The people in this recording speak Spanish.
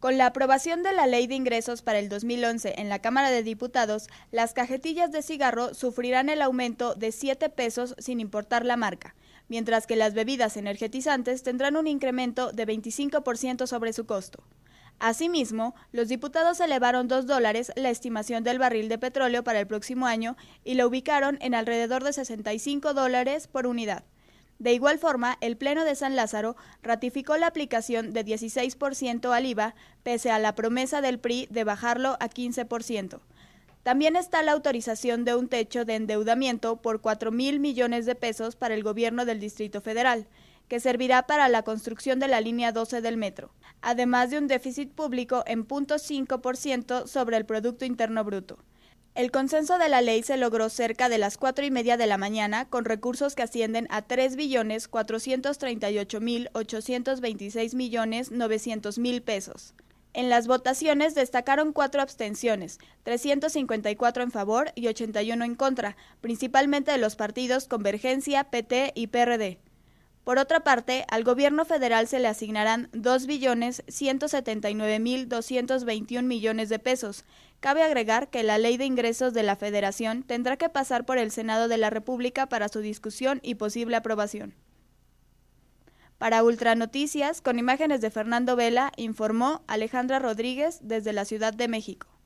Con la aprobación de la Ley de Ingresos para el 2011 en la Cámara de Diputados, las cajetillas de cigarro sufrirán el aumento de 7 pesos sin importar la marca, mientras que las bebidas energetizantes tendrán un incremento de 25% sobre su costo. Asimismo, los diputados elevaron 2 dólares la estimación del barril de petróleo para el próximo año y lo ubicaron en alrededor de 65 dólares por unidad. De igual forma, el Pleno de San Lázaro ratificó la aplicación de 16% al IVA, pese a la promesa del PRI de bajarlo a 15%. También está la autorización de un techo de endeudamiento por 4.000 mil millones de pesos para el gobierno del Distrito Federal, que servirá para la construcción de la línea 12 del metro, además de un déficit público en 0.5% sobre el Producto Interno Bruto. El consenso de la ley se logró cerca de las cuatro y media de la mañana con recursos que ascienden a 3.438.826.900.000 billones ocho mil veintiséis millones novecientos mil pesos. En las votaciones destacaron cuatro abstenciones, 354 en favor y 81 en contra, principalmente de los partidos Convergencia, PT y PRD. Por otra parte, al gobierno federal se le asignarán 2.179.221 millones de pesos. Cabe agregar que la Ley de Ingresos de la Federación tendrá que pasar por el Senado de la República para su discusión y posible aprobación. Para Ultranoticias, con imágenes de Fernando Vela, informó Alejandra Rodríguez desde la Ciudad de México.